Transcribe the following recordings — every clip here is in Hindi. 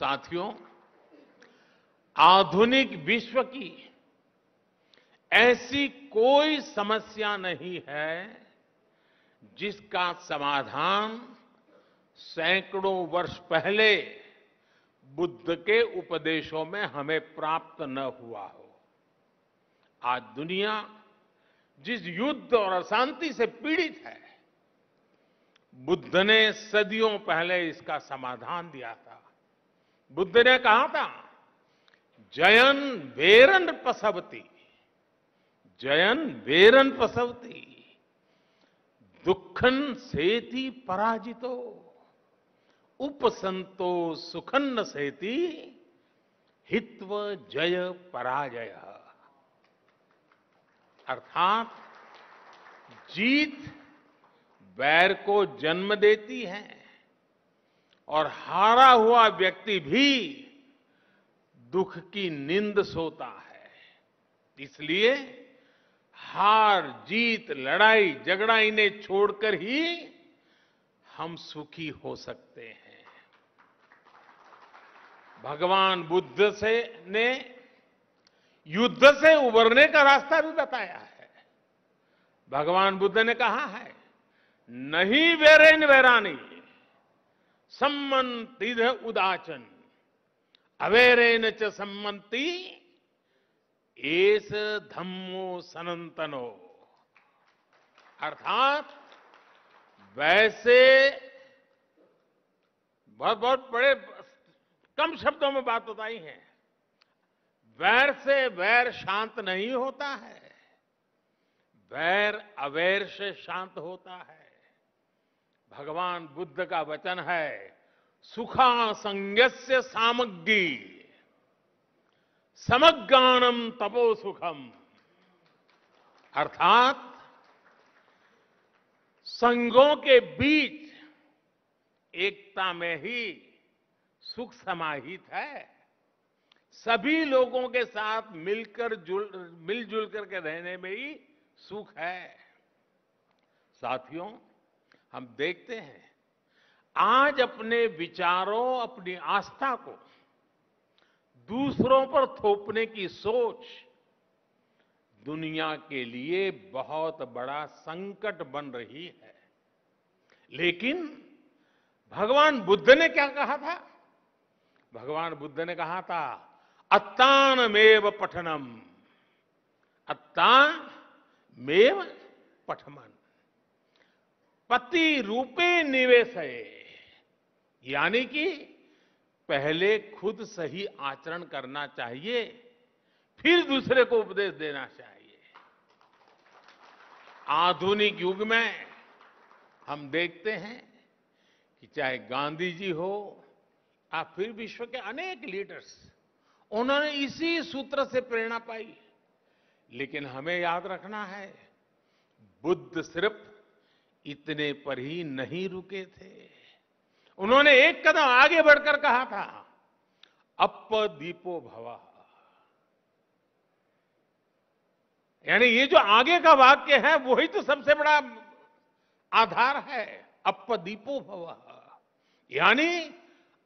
साथियों आधुनिक विश्व की ऐसी कोई समस्या नहीं है जिसका समाधान सैकड़ों वर्ष पहले बुद्ध के उपदेशों में हमें प्राप्त न हुआ हो आज दुनिया जिस युद्ध और अशांति से पीड़ित है बुद्ध ने सदियों पहले इसका समाधान दिया था बुद्ध ने कहा था जयन वेरन पसवती जयन वेरन पसवती दुखन सेती पराजितो उपसंतो सुखन न सेती हित्व जय पराजय अर्थात जीत वैर को जन्म देती है और हारा हुआ व्यक्ति भी दुख की नींद सोता है इसलिए हार जीत लड़ाई झगड़ा इन्हें छोड़कर ही हम सुखी हो सकते हैं भगवान बुद्ध से ने युद्ध से उबरने का रास्ता भी बताया है भगवान बुद्ध ने कहा है नहीं वेरेन वेरानी सम्मति उदाचन अवेरे च सम्मति एस धम्मो सनंतनो अर्थात वैसे बहुत बहुत बड़े कम शब्दों में बात बताई है वैर से वैर शांत नहीं होता है वैर अवैर से शांत होता है भगवान बुद्ध का वचन है सुखा संज्ञस्य सामग्री समज्ञानम तपो सुखम अर्थात संघों के बीच एकता में ही सुख समाहित है सभी लोगों के साथ मिलकर जुल मिलजुल करके रहने में ही सुख है साथियों हम देखते हैं आज अपने विचारों अपनी आस्था को दूसरों पर थोपने की सोच दुनिया के लिए बहुत बड़ा संकट बन रही है लेकिन भगवान बुद्ध ने क्या कहा था भगवान बुद्ध ने कहा था मेव पठनम मेव पठमन पति रूपे निवेश है यानी कि पहले खुद सही आचरण करना चाहिए फिर दूसरे को उपदेश देना चाहिए आधुनिक युग में हम देखते हैं कि चाहे गांधी जी हो या फिर विश्व के अनेक लीडर्स उन्होंने इसी सूत्र से प्रेरणा पाई लेकिन हमें याद रखना है बुद्ध सिर्फ इतने पर ही नहीं रुके थे उन्होंने एक कदम आगे बढ़कर कहा था अप दीपो भवा यानी ये जो आगे का वाक्य है वही तो सबसे बड़ा आधार है अप दीपो भवा यानी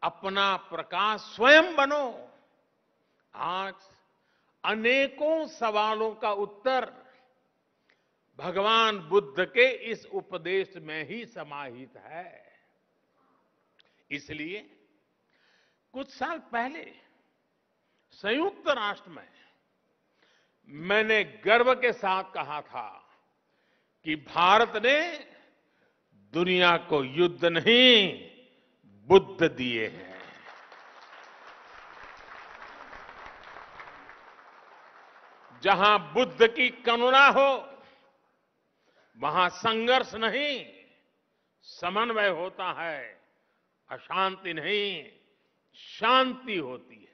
अपना प्रकाश स्वयं बनो आज अनेकों सवालों का उत्तर भगवान बुद्ध के इस उपदेश में ही समाहित है इसलिए कुछ साल पहले संयुक्त राष्ट्र में मैंने गर्व के साथ कहा था कि भारत ने दुनिया को युद्ध नहीं बुद्ध दिए हैं जहां बुद्ध की करुणा हो वहां संघर्ष नहीं समन्वय होता है अशांति नहीं शांति होती है